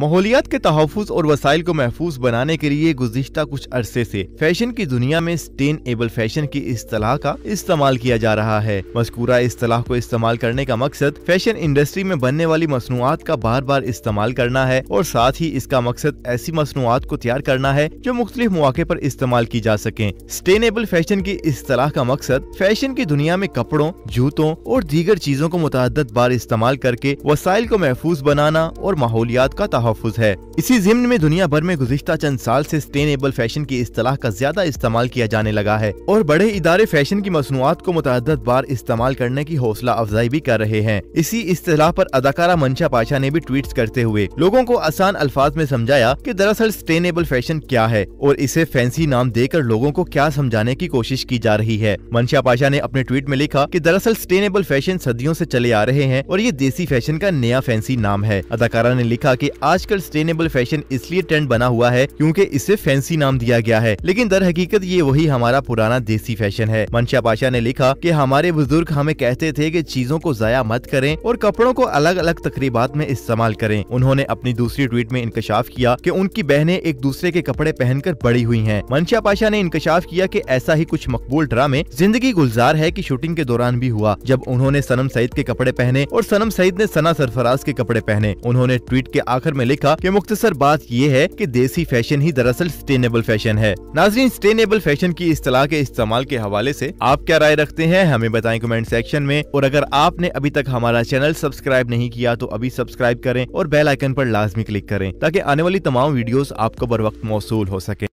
माहौलियात के तहफ़ और वसाइल को महफूज बनाने के लिए गुज्तर कुछ अरसे से फैशन की दुनिया में स्टेन एबल फैशन की असलाह का इस्तेमाल किया जा रहा है मस्कूरा असलाह को इस्तेमाल करने का मकसद फैशन इंडस्ट्री में बनने वाली मसनूआत का बार बार इस्तेमाल करना है और साथ ही इसका मकसद ऐसी मसनूआत को तैयार करना है जो मुख्तलिफ मौके आरोप इस्तेमाल की जा सके स्टेन एबल फैशन की असलाह का मकसद फैशन की दुनिया में कपड़ों जूतों और दीगर चीजों को मुतद बार इस्तेमाल करके वसाइल को महफूज बनाना और माहौलियात का महफूज है इसी जिम्न में दुनिया भर में गुजशत चंद साल ऐसी सस्टेनेबल फैशन की असलाह का ज्यादा इस्तेमाल किया जाने लगा है और बड़े इदारे फैशन की मसनूआत को मुतद बार इस्तेमाल करने की हौसला अफजाई भी कर रहे हैं इसी असलाह आरोप अदाकारा मंशा पाशा ने भी ट्वीट करते हुए लोगों को आसान अल्फाज में समझाया की दरअसल स्टेनेबल फैशन क्या है और इसे फैंसी नाम देकर लोगों को क्या समझाने की कोशिश की जा रही है मंशा पाशा ने अपने ट्वीट में लिखा कि दरअसल स्टेनेबल फैशन सदियों से चले आ रहे हैं और ये देसी फैशन का नया फैंसी नाम है अदाकारा ने लिखा कि आज आजकल सस्टेनेबल फैशन इसलिए ट्रेंड बना हुआ है क्योंकि इसे फैंसी नाम दिया गया है लेकिन दर हकीकत ये वही हमारा पुराना देसी फैशन है मंशा पाशा ने लिखा की हमारे बुजुर्ग हमें कहते थे की चीजों को जया मत करें और कपड़ों को अलग अलग तकरीबात में इस्तेमाल करें उन्होंने अपनी दूसरी ट्वीट में इंकशाफ किया की उनकी बहनें एक दूसरे के कपड़े पहनकर बड़ी हुई है मंशा पाशा ने इंकशाफ किया की ऐसा ही कुछ मकबूल ड्रामे जिंदगी गुलजार है की शूटिंग के दौरान भी हुआ जब उन्होंने सनम सईद के कपड़े पहने और सनम सईद ने सना सरफराज के कपड़े पहने उन्होंने ट्वीट के आखिर में लिखा कि मुख्तसर बात यह है कि देसी फैशन ही दरअसल स्टेनेबल फैशन है नाजरीन स्टेनेबल फैशन की असलाह के इस्तेमाल के हवाले ऐसी आप क्या राय रखते हैं हमें बताएं कमेंट सेक्शन में और अगर आपने अभी तक हमारा चैनल सब्सक्राइब नहीं किया तो अभी सब्सक्राइब करें और बेल आइकन पर लाजमी क्लिक करें ताकि आने वाली तमाम वीडियोस आपको बर वक्त मौसू हो सके